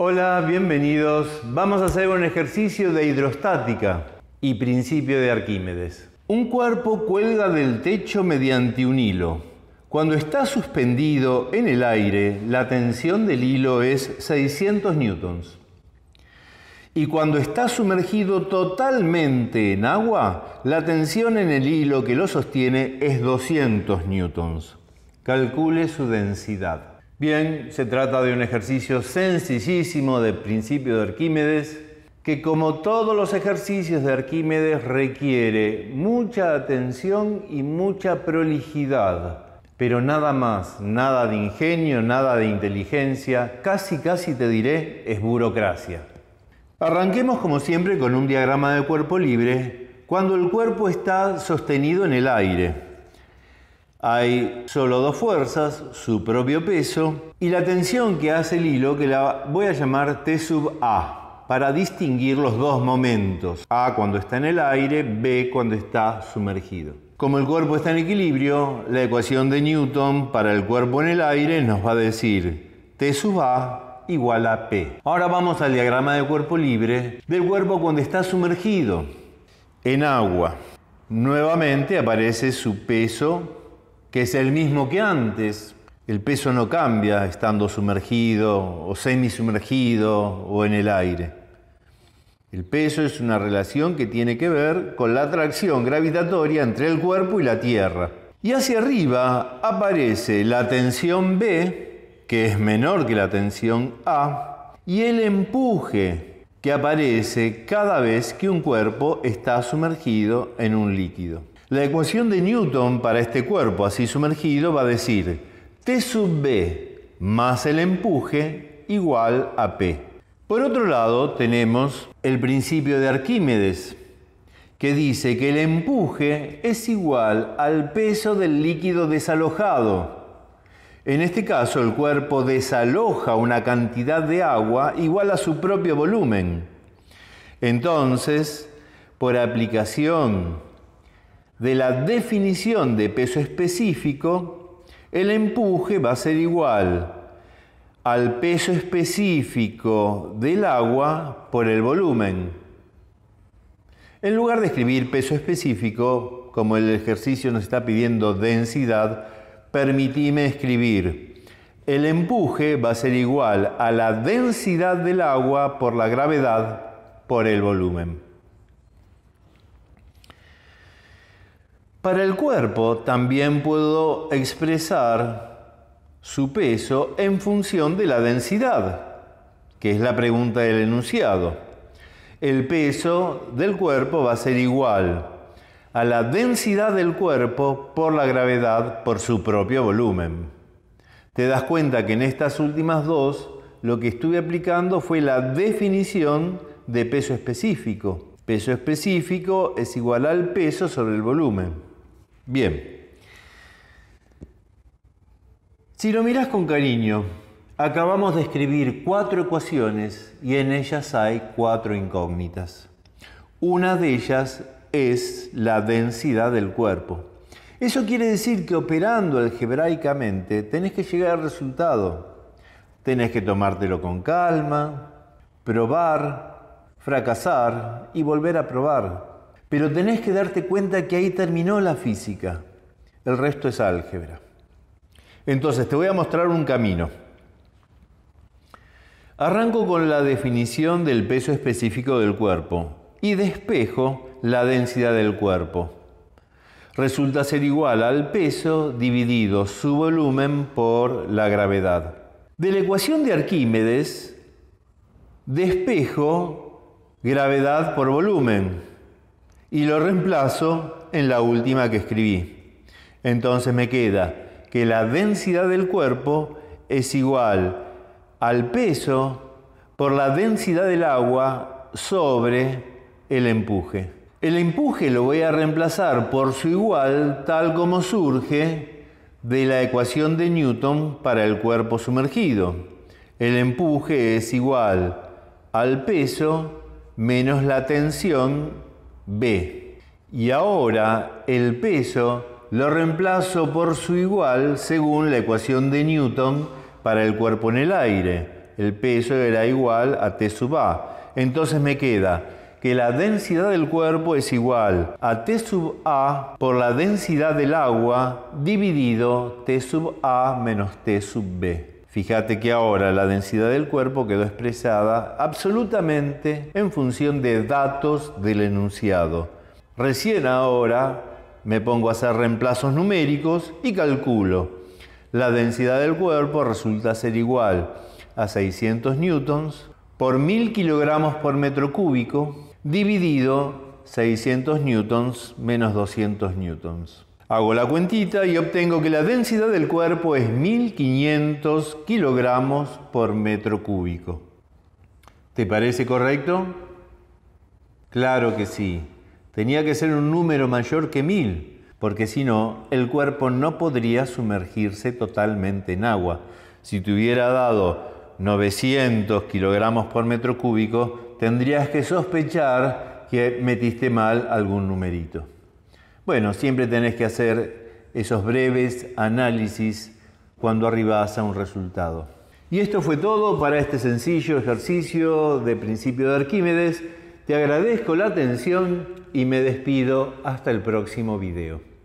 Hola, bienvenidos. Vamos a hacer un ejercicio de hidrostática y principio de Arquímedes. Un cuerpo cuelga del techo mediante un hilo. Cuando está suspendido en el aire, la tensión del hilo es 600 newtons. Y cuando está sumergido totalmente en agua, la tensión en el hilo que lo sostiene es 200 newtons. Calcule su densidad. Bien, se trata de un ejercicio sencillísimo de principio de Arquímedes, que como todos los ejercicios de Arquímedes requiere mucha atención y mucha prolijidad, pero nada más, nada de ingenio, nada de inteligencia, casi casi te diré es burocracia. Arranquemos como siempre con un diagrama de cuerpo libre, cuando el cuerpo está sostenido en el aire. Hay solo dos fuerzas, su propio peso y la tensión que hace el hilo que la voy a llamar T sub A para distinguir los dos momentos, A cuando está en el aire, B cuando está sumergido. Como el cuerpo está en equilibrio, la ecuación de Newton para el cuerpo en el aire nos va a decir T sub A igual a P. Ahora vamos al diagrama de cuerpo libre del cuerpo cuando está sumergido en agua. Nuevamente aparece su peso que es el mismo que antes. El peso no cambia estando sumergido o semisumergido o en el aire. El peso es una relación que tiene que ver con la atracción gravitatoria entre el cuerpo y la Tierra. Y hacia arriba aparece la tensión B, que es menor que la tensión A, y el empuje, que aparece cada vez que un cuerpo está sumergido en un líquido. La ecuación de Newton para este cuerpo así sumergido va a decir T sub B más el empuje igual a P. Por otro lado tenemos el principio de Arquímedes, que dice que el empuje es igual al peso del líquido desalojado. En este caso, el cuerpo desaloja una cantidad de agua igual a su propio volumen. Entonces, por aplicación de la definición de peso específico, el empuje va a ser igual al peso específico del agua por el volumen. En lugar de escribir peso específico, como el ejercicio nos está pidiendo densidad, permitime escribir. El empuje va a ser igual a la densidad del agua por la gravedad por el volumen. Para el cuerpo también puedo expresar su peso en función de la densidad, que es la pregunta del enunciado. El peso del cuerpo va a ser igual a la densidad del cuerpo por la gravedad por su propio volumen. Te das cuenta que en estas últimas dos lo que estuve aplicando fue la definición de peso específico. Peso específico es igual al peso sobre el volumen. Bien. Si lo miras con cariño, acabamos de escribir cuatro ecuaciones y en ellas hay cuatro incógnitas. Una de ellas es la densidad del cuerpo. Eso quiere decir que operando algebraicamente tenés que llegar al resultado. Tenés que tomártelo con calma, probar, fracasar y volver a probar. Pero tenés que darte cuenta que ahí terminó la física. El resto es álgebra. Entonces, te voy a mostrar un camino. Arranco con la definición del peso específico del cuerpo y despejo la densidad del cuerpo. Resulta ser igual al peso dividido su volumen por la gravedad. De la ecuación de Arquímedes, despejo gravedad por volumen y lo reemplazo en la última que escribí. Entonces me queda que la densidad del cuerpo es igual al peso por la densidad del agua sobre el empuje. El empuje lo voy a reemplazar por su igual tal como surge de la ecuación de Newton para el cuerpo sumergido. El empuje es igual al peso menos la tensión B. Y ahora el peso lo reemplazo por su igual según la ecuación de Newton para el cuerpo en el aire. El peso era igual a T sub A. Entonces me queda que la densidad del cuerpo es igual a T sub A por la densidad del agua dividido T sub A menos T sub B. Fíjate que ahora la densidad del cuerpo quedó expresada absolutamente en función de datos del enunciado. Recién ahora me pongo a hacer reemplazos numéricos y calculo. La densidad del cuerpo resulta ser igual a 600 newtons por 1000 kilogramos por metro cúbico dividido 600 newtons menos 200 newtons. Hago la cuentita y obtengo que la densidad del cuerpo es 1500 kilogramos por metro cúbico. ¿Te parece correcto? Claro que sí. Tenía que ser un número mayor que 1000, porque si no, el cuerpo no podría sumergirse totalmente en agua. Si te hubiera dado 900 kilogramos por metro cúbico, tendrías que sospechar que metiste mal algún numerito. Bueno, siempre tenés que hacer esos breves análisis cuando arribas a un resultado. Y esto fue todo para este sencillo ejercicio de principio de Arquímedes. Te agradezco la atención y me despido hasta el próximo video.